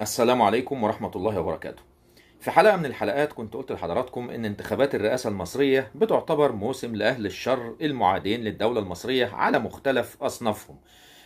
السلام عليكم ورحمة الله وبركاته. في حلقة من الحلقات كنت قلت لحضراتكم إن انتخابات الرئاسة المصرية بتعتبر موسم لأهل الشر المعادين للدولة المصرية على مختلف أصنافهم،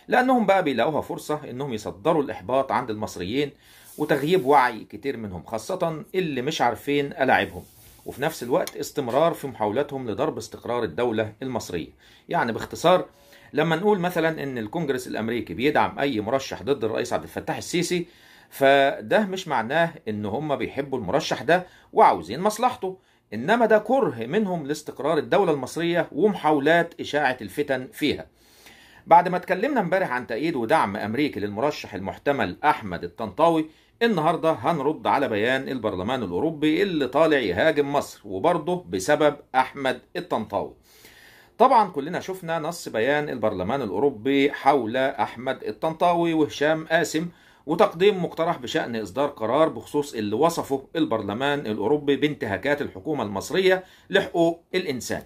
لأنهم بقى بيلاقوها فرصة إنهم يصدروا الإحباط عند المصريين وتغييب وعي كتير منهم خاصة اللي مش عارفين ألاعبهم. وفي نفس الوقت استمرار في محاولاتهم لضرب استقرار الدولة المصرية. يعني باختصار لما نقول مثلا إن الكونجرس الأمريكي بيدعم أي مرشح ضد الرئيس عبد الفتاح السيسي فده مش معناه ان هم بيحبوا المرشح ده وعاوزين مصلحته انما ده كره منهم لاستقرار الدوله المصريه ومحاولات اشاعه الفتن فيها بعد ما اتكلمنا امبارح عن تأييد ودعم أمريكي للمرشح المحتمل أحمد الطنطاوي النهاردة هنرد على بيان البرلمان الأوروبي اللي طالع يهاجم مصر وبرضه بسبب أحمد الطنطاوي طبعا كلنا شفنا نص بيان البرلمان الأوروبي حول أحمد الطنطاوي وهشام قاسم وتقديم مقترح بشأن إصدار قرار بخصوص اللي وصفه البرلمان الأوروبي بانتهاكات الحكومة المصرية لحقوق الإنسان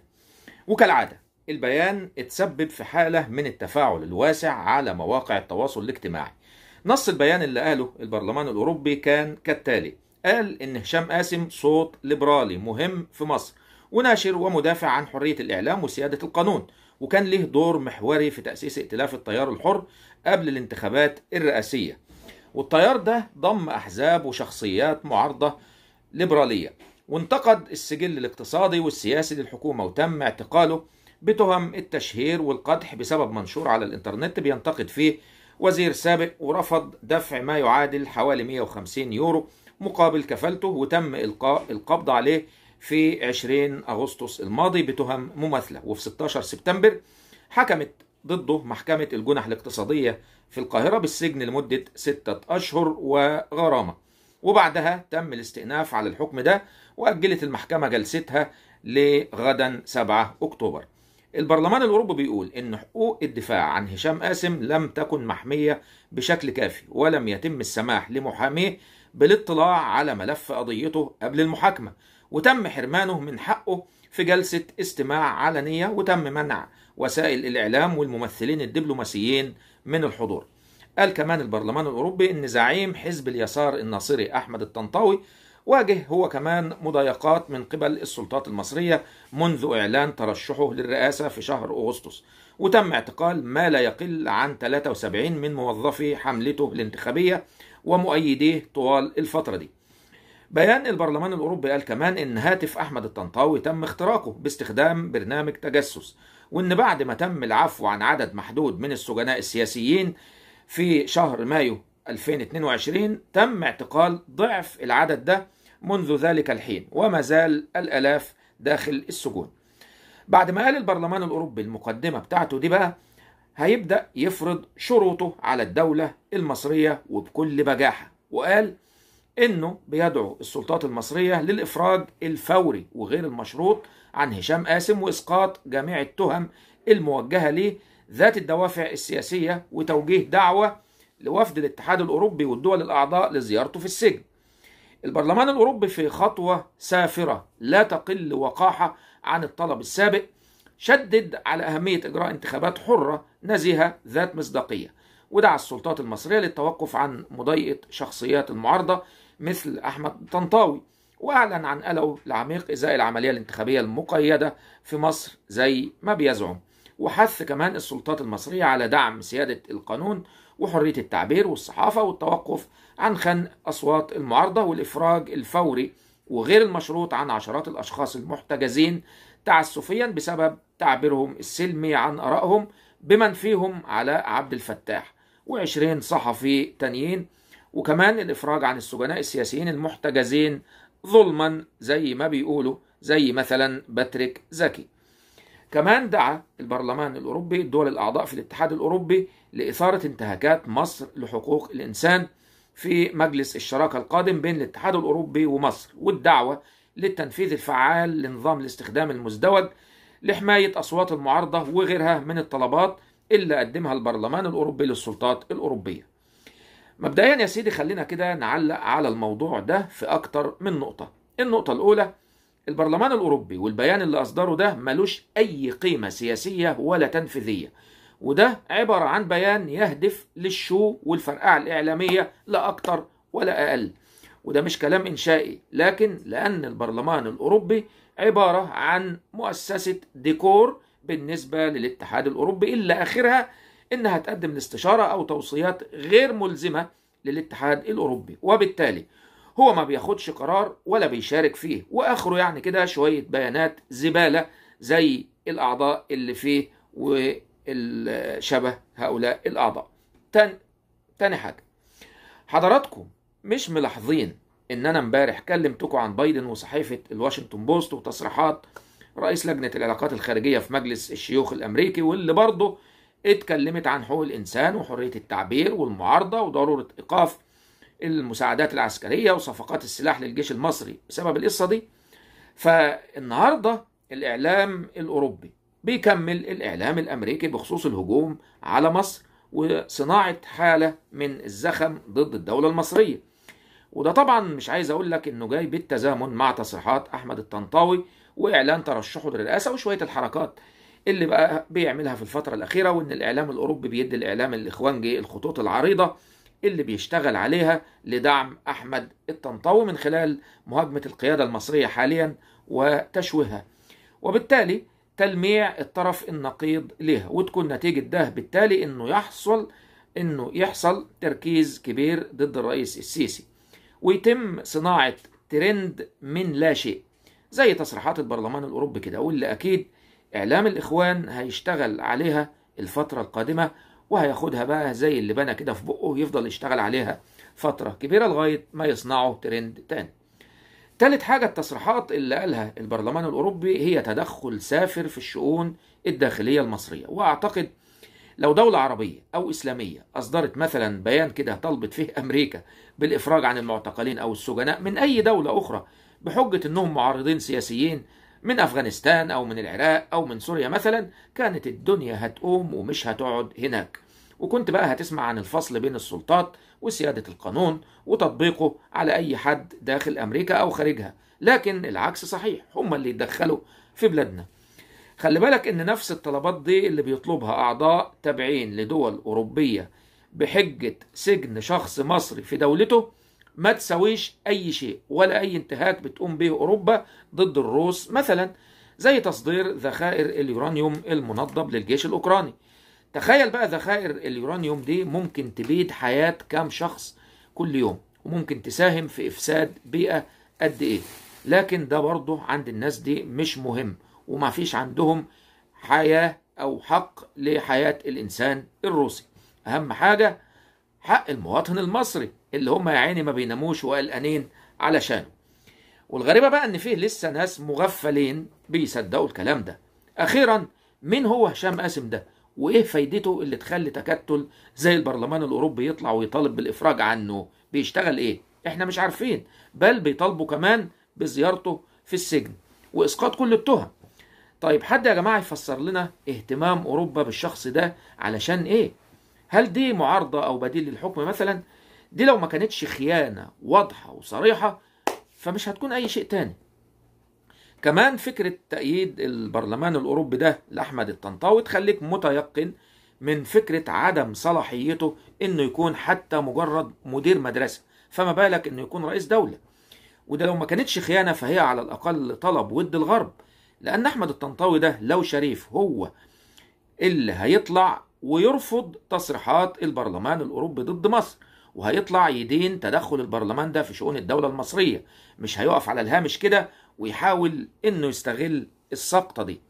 وكالعادة البيان اتسبب في حالة من التفاعل الواسع على مواقع التواصل الاجتماعي نص البيان اللي قاله البرلمان الأوروبي كان كالتالي قال إن هشام قاسم صوت ليبرالي مهم في مصر وناشر ومدافع عن حرية الإعلام وسيادة القانون وكان له دور محوري في تأسيس ائتلاف التيار الحر قبل الانتخابات الرئاسية والتيار ده ضم أحزاب وشخصيات معارضة ليبرالية وانتقد السجل الاقتصادي والسياسي للحكومة وتم اعتقاله بتهم التشهير والقدح بسبب منشور على الإنترنت بينتقد فيه وزير سابق ورفض دفع ما يعادل حوالي 150 يورو مقابل كفالته وتم إلقاء القبض عليه في 20 أغسطس الماضي بتهم مماثلة وفي 16 سبتمبر حكمت ضده محكمة الجنح الاقتصادية في القاهرة بالسجن لمدة ستة أشهر وغرامة وبعدها تم الاستئناف على الحكم ده وأجلت المحكمة جلستها لغدا 7 أكتوبر البرلمان الأوروبي بيقول إن حقوق الدفاع عن هشام قاسم لم تكن محمية بشكل كافي ولم يتم السماح لمحاميه بالاطلاع على ملف قضيته قبل المحاكمة وتم حرمانه من حقه في جلسة استماع علنية وتم منع وسائل الإعلام والممثلين الدبلوماسيين من الحضور قال كمان البرلمان الأوروبي أن زعيم حزب اليسار الناصري أحمد الطنطاوي واجه هو كمان مضايقات من قبل السلطات المصرية منذ إعلان ترشحه للرئاسة في شهر أغسطس وتم اعتقال ما لا يقل عن 73 من موظفي حملته الانتخابية ومؤيديه طوال الفترة دي بيان البرلمان الأوروبي قال كمان إن هاتف أحمد الطنطاوي تم اختراقه باستخدام برنامج تجسس وإن بعد ما تم العفو عن عدد محدود من السجناء السياسيين في شهر مايو 2022 تم اعتقال ضعف العدد ده منذ ذلك الحين وما زال الآلاف داخل السجون بعد ما قال البرلمان الأوروبي المقدمة بتاعته دي بقى هيبدأ يفرض شروطه على الدولة المصرية وبكل بجاحة وقال انه بيدعو السلطات المصريه للافراج الفوري وغير المشروط عن هشام قاسم واسقاط جميع التهم الموجهه ليه ذات الدوافع السياسيه وتوجيه دعوه لوفد الاتحاد الاوروبي والدول الاعضاء لزيارته في السجن. البرلمان الاوروبي في خطوه سافره لا تقل وقاحه عن الطلب السابق شدد على اهميه اجراء انتخابات حره نزيهه ذات مصداقيه ودعا السلطات المصريه للتوقف عن مضايقه شخصيات المعارضه مثل أحمد طنطاوي وأعلن عن ألو العميق إزاء العملية الانتخابية المقيدة في مصر زي ما بيزعم وحث كمان السلطات المصرية على دعم سيادة القانون وحرية التعبير والصحافة والتوقف عن خنق أصوات المعارضة والإفراج الفوري وغير المشروط عن عشرات الأشخاص المحتجزين تعسفيا بسبب تعبيرهم السلمي عن آرائهم بمن فيهم علاء عبد الفتاح وعشرين صحفي تانيين وكمان الإفراج عن السجناء السياسيين المحتجزين ظلما زي ما بيقولوا زي مثلا باتريك زكي كمان دعا البرلمان الأوروبي الدول الأعضاء في الاتحاد الأوروبي لإثارة انتهاكات مصر لحقوق الإنسان في مجلس الشراكة القادم بين الاتحاد الأوروبي ومصر والدعوة للتنفيذ الفعال لنظام الاستخدام المزدوج لحماية أصوات المعارضة وغيرها من الطلبات اللي قدمها البرلمان الأوروبي للسلطات الأوروبية مبدئيا يا سيدي خلينا كده نعلق على الموضوع ده في أكتر من نقطة النقطة الأولى البرلمان الأوروبي والبيان اللي أصدره ده ملوش أي قيمة سياسية ولا تنفيذية وده عبارة عن بيان يهدف للشو والفرقعة الإعلامية لا أكتر ولا أقل وده مش كلام إنشائي لكن لأن البرلمان الأوروبي عبارة عن مؤسسة ديكور بالنسبة للاتحاد الأوروبي إلا آخرها انها تقدم استشاره او توصيات غير ملزمه للاتحاد الاوروبي وبالتالي هو ما بياخدش قرار ولا بيشارك فيه واخره يعني كده شويه بيانات زباله زي الاعضاء اللي فيه وشبه هؤلاء الاعضاء تاني حاجه حضراتكم مش ملاحظين ان انا امبارح كلمتكم عن بايدن وصحيفه الواشنطن بوست وتصريحات رئيس لجنه العلاقات الخارجيه في مجلس الشيوخ الامريكي واللي برضه اتكلمت عن حقوق الإنسان وحرية التعبير والمعارضة وضرورة إيقاف المساعدات العسكرية وصفقات السلاح للجيش المصري بسبب القصة دي فالنهاردة الإعلام الأوروبي بيكمل الإعلام الأمريكي بخصوص الهجوم على مصر وصناعة حالة من الزخم ضد الدولة المصرية وده طبعا مش عايز أقول لك إنه جاي بالتزامن مع تصريحات أحمد الطنطاوي وإعلان ترشحه للرئاسة وشوية الحركات اللي بقى بيعملها في الفترة الأخيرة وإن الإعلام الأوروبي بيدي الإعلام الإخوانجي الخطوط العريضة اللي بيشتغل عليها لدعم أحمد الطنطاوي من خلال مهاجمة القيادة المصرية حاليا وتشويهها وبالتالي تلميع الطرف النقيض لها وتكون نتيجة ده بالتالي إنه يحصل إنه يحصل تركيز كبير ضد الرئيس السيسي ويتم صناعة ترند من لا شيء زي تصريحات البرلمان الأوروبي كده واللي أكيد إعلام الإخوان هيشتغل عليها الفترة القادمة وهياخدها بقى زي اللي بنى كده في بقه ويفضل يشتغل عليها فترة كبيرة لغاية ما يصنعوا ترند تاني تالت حاجة التصريحات اللي قالها البرلمان الأوروبي هي تدخل سافر في الشؤون الداخلية المصرية وأعتقد لو دولة عربية أو إسلامية أصدرت مثلا بيان كده طلبت فيه أمريكا بالإفراج عن المعتقلين أو السجناء من أي دولة أخرى بحجة أنهم معارضين سياسيين من أفغانستان أو من العراق أو من سوريا مثلا كانت الدنيا هتقوم ومش هتقعد هناك وكنت بقى هتسمع عن الفصل بين السلطات وسيادة القانون وتطبيقه على أي حد داخل أمريكا أو خارجها لكن العكس صحيح هم اللي يتدخلوا في بلادنا خلي بالك ان نفس الطلبات دي اللي بيطلبها اعضاء تابعين لدول اوروبيه بحجه سجن شخص مصري في دولته ما تساويش أي شيء ولا أي انتهاك بتقوم به أوروبا ضد الروس مثلا زي تصدير ذخائر اليورانيوم المنضب للجيش الأوكراني تخيل بقى ذخائر اليورانيوم دي ممكن تبيد حياة كام شخص كل يوم وممكن تساهم في إفساد بيئة قد إيه لكن ده برضه عند الناس دي مش مهم وما فيش عندهم حياة أو حق لحياة الإنسان الروسي أهم حاجة حق المواطن المصري اللي هم يا عيني ما بيناموش وقلقانين علشانه والغريبه بقى ان فيه لسه ناس مغفلين بيصدقوا الكلام ده اخيرا مين هو هشام قاسم ده وايه فايدته اللي تخلي تكتل زي البرلمان الاوروبي يطلع ويطالب بالافراج عنه بيشتغل ايه احنا مش عارفين بل بيطالبوا كمان بزيارته في السجن واسقاط كل التهم طيب حد يا جماعه يفسر لنا اهتمام اوروبا بالشخص ده علشان ايه هل دي معارضة أو بديل للحكم مثلا؟ دي لو ما كانتش خيانة واضحة وصريحة فمش هتكون أي شيء تاني كمان فكرة تأييد البرلمان الأوروبي ده لأحمد الطنطاوي تخليك متيقن من فكرة عدم صلاحيته إنه يكون حتى مجرد مدير مدرسة فما بالك إنه يكون رئيس دولة وده لو ما كانتش خيانة فهي على الأقل طلب ود الغرب لأن أحمد الطنطاوي ده لو شريف هو اللي هيطلع ويرفض تصريحات البرلمان الاوروبي ضد مصر وهيطلع يدين تدخل البرلمان ده في شؤون الدوله المصريه مش هيقف على الهامش كده ويحاول انه يستغل السقطه دي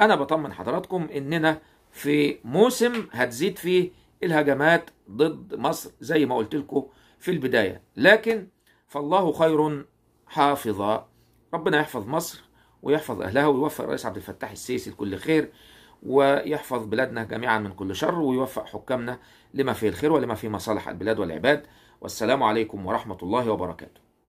انا بطمن حضراتكم اننا في موسم هتزيد فيه الهجمات ضد مصر زي ما قلت لكم في البدايه لكن فالله خير حافظا ربنا يحفظ مصر ويحفظ اهلها ويوفق الرئيس عبد الفتاح السيسي لكل خير ويحفظ بلادنا جميعا من كل شر ويوفق حكامنا لما فيه الخير ولما فيه مصالح البلاد والعباد والسلام عليكم ورحمة الله وبركاته